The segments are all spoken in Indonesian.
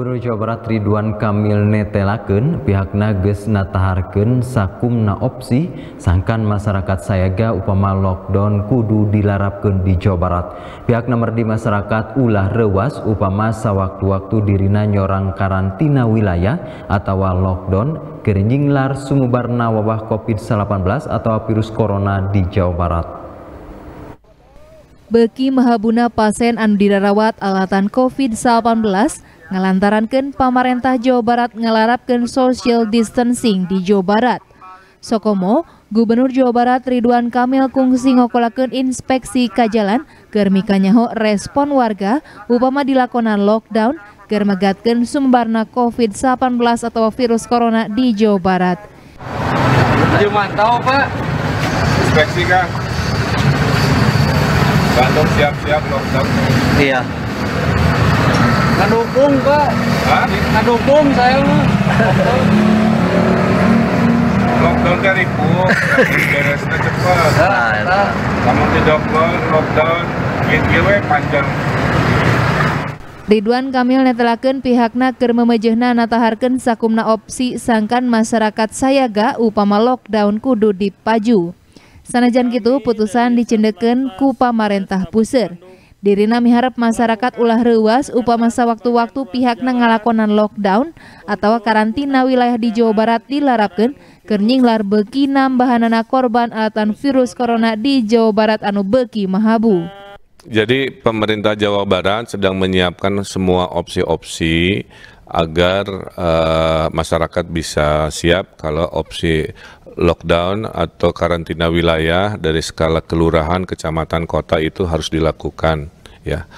Gubernur Jawa Barat Ridwan Kamil netelaken pihak nages nataharken sakumna opsi sangkan masyarakat sayaga upama lockdown kudu dilarapkan di Jawa Barat pihak nomor di masyarakat ulah rewas upama sawaktu-waktu dirina nyorang karantina wilayah atau lockdown lar sumubar wabah COVID-19 atau virus corona di Jawa Barat. Beki mahabuna pasien anu dirawat alatan COVID-19 ngelantarankan pemerintah Jawa Barat ngelarapkan social distancing di Jawa Barat. Sokomo, Gubernur Jawa Barat Ridwan Kamil kungsi ngokolakan inspeksi kajalan ho respon warga upama dilakonan lockdown ger sumbarna COVID-19 atau virus corona di Jawa Barat. tahu Pak? Inspeksi kan? bantu siap-siap lockdown. Iya. Ngedukung, Pak. Hah? Ngedukung saya mah. lockdown teh ribut, beresnya cepat. Kamu tidak lockdown, gitu we panjang. Ridwan Kamil netelakeun pihakna keur memejehna nataharkeun sakumna opsi sangkan masyarakat sayaga upama lockdown kudu dipaju. Sanajan gitu putusan dicendeken ku pamarentah puseur. Dirina miharap masyarakat ulah rewas upama sewaktu waktu pihak ngalakonan lockdown atau karantina wilayah di Jawa Barat dilarapkan kernying lar beki anak korban alatan virus corona di Jawa Barat anu beki mahabu. Jadi pemerintah Jawa Barat sedang menyiapkan semua opsi-opsi agar uh, masyarakat bisa siap kalau opsi lockdown atau karantina wilayah dari skala kelurahan, kecamatan, kota itu harus dilakukan ya.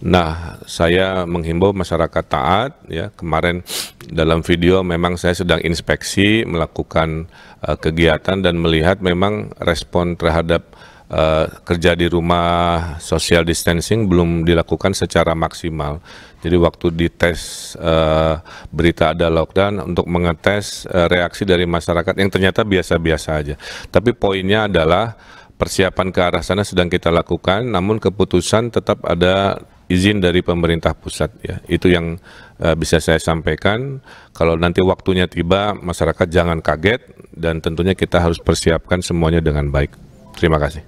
Nah, saya menghimbau masyarakat taat ya. Kemarin dalam video memang saya sedang inspeksi melakukan uh, kegiatan dan melihat memang respon terhadap Eh, kerja di rumah social distancing belum dilakukan secara maksimal. Jadi waktu dites uh, berita ada lockdown untuk mengetes uh, reaksi dari masyarakat yang ternyata biasa-biasa aja. Tapi poinnya adalah persiapan ke arah sana sedang kita lakukan, namun keputusan tetap ada izin dari pemerintah pusat ya itu yang uh, bisa saya sampaikan kalau nanti waktunya tiba masyarakat jangan kaget dan tentunya kita harus persiapkan semuanya dengan baik terima kasih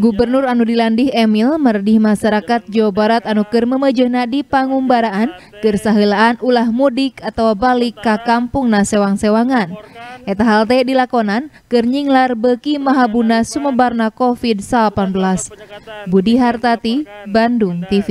Gubernur anu dilandih Emil merdih masyarakat Jawa Barat anu keur di pangumbaraan kersahilaan ulah mudik atau balik ke kampung nasewang sewangan Eta hal dilakonan keur beki mahabuna sumebarna COVID-19. Budi Hartati, Bandung TV.